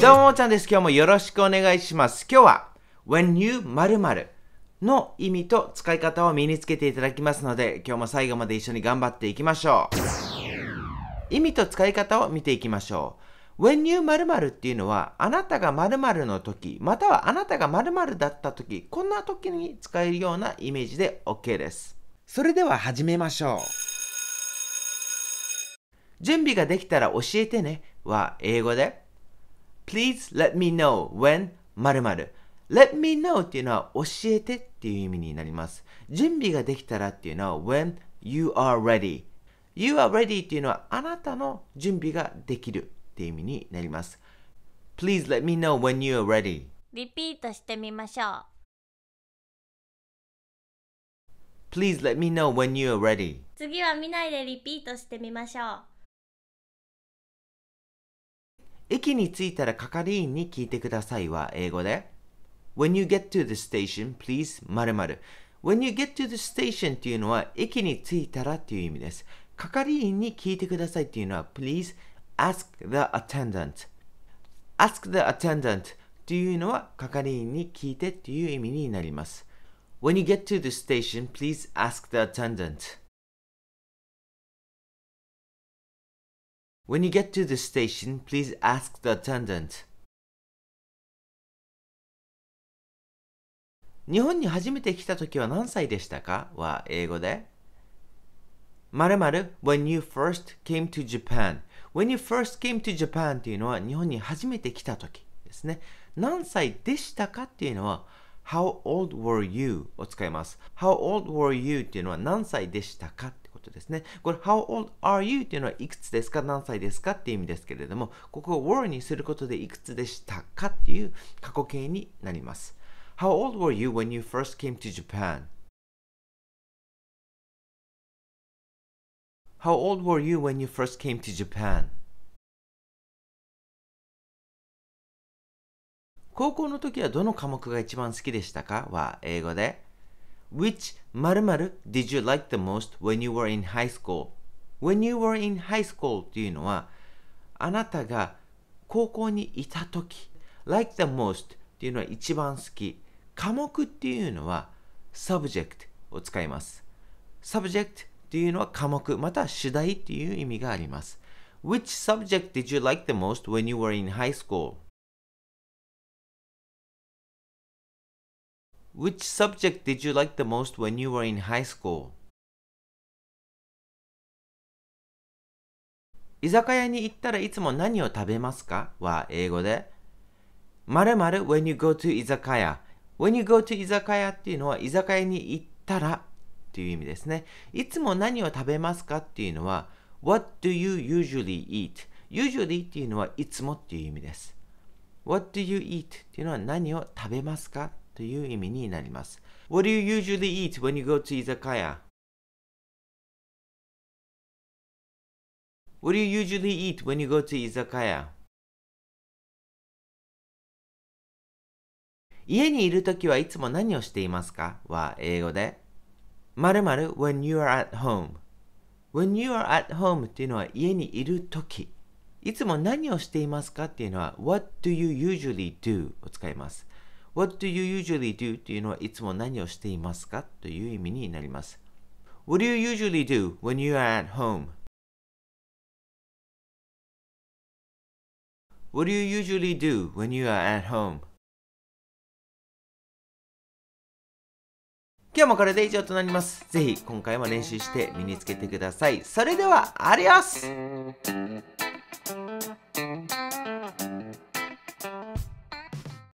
どうも、ちゃんです。今日もよろしくお願いします。今日は、when you 〇〇の意味と使い方を身につけていただきますので、今日も最後まで一緒に頑張っていきましょう。意味と使い方を見ていきましょう。when you 〇〇っていうのは、あなたが〇〇の時、またはあなたが〇〇だった時、こんな時に使えるようなイメージで OK です。それでは始めましょう。準備ができたら教えてねは英語で Please let me know when 〇〇 Let me know っていうのは教えてっていう意味になります。準備ができたらっていうのは when you are ready。You are ready っていうのはあなたの準備ができるっていう意味になります。Please let me know when you are ready。リピートしてみましょう。Please let me know when you are ready. 次は見ないでリピートしてみましょう。駅に着いたら係員に聞いてくださいは英語で When you get to the station, please 〇〇 When you get to the station っていうのは駅に着いたらっていう意味です。係員に聞いてくださいっていうのは Please ask the attendant Ask the attendant というのは係員に聞いてっていう意味になります。When you get to the station, please ask the attendant. When you get to the station, please ask the attendant. 日本に初めて来た時は何歳でしたかは英語で。まるまる When you first came to Japan When you first came to Japan というのは日本に初めて来た時ですね。何歳でしたかっていうのは How old were you? を使います。How old were you? っていうのは何歳でしたかことですね。これ、How old are you? っていうのはいくつですか何歳ですかっていう意味ですけれども、ここを were にすることでいくつでしたかっていう過去形になります。How old were you when you first came to Japan? How old were you when you first came to Japan? 高校の時はどの科目が一番好きでしたかは英語で Which 〇〇 did you like the most when you were in high school? When you were in high school っていうのはあなたが高校にいた時 like the most っていうのは一番好き科目っていうのは subject を使います subject っていうのは科目または主題っていう意味があります Which subject did you like the most when you were in high school? Which subject did you like the most when you were in high school? 居酒屋に行ったらいつも何を食べますかは英語で。まるまる when you go to 居酒屋。when you go to 居酒屋っていうのは居酒屋に行ったらっていう意味ですね。いつも何を食べますかっていうのは what do you usually eat? usually っていうのはいつもっていう意味です。what do you eat? っていうのは何を食べますかという意味になります。What do you usually eat when you go to 居酒屋 What do you usually eat when you go to 居酒屋家にいるときはいつも何をしていますかは英語で。まる when you are at home。when you are at home っていうのは家にいるとき。いつも何をしていますかっていうのは what do you usually do を使います。What do you usually do? というのはいつも何をしていますかという意味になります。What do you usually do when you are at home? What do you usually do when you are at home? 今日もこれで以上となります。ぜひ今回も練習して身につけてください。それでは、アディオス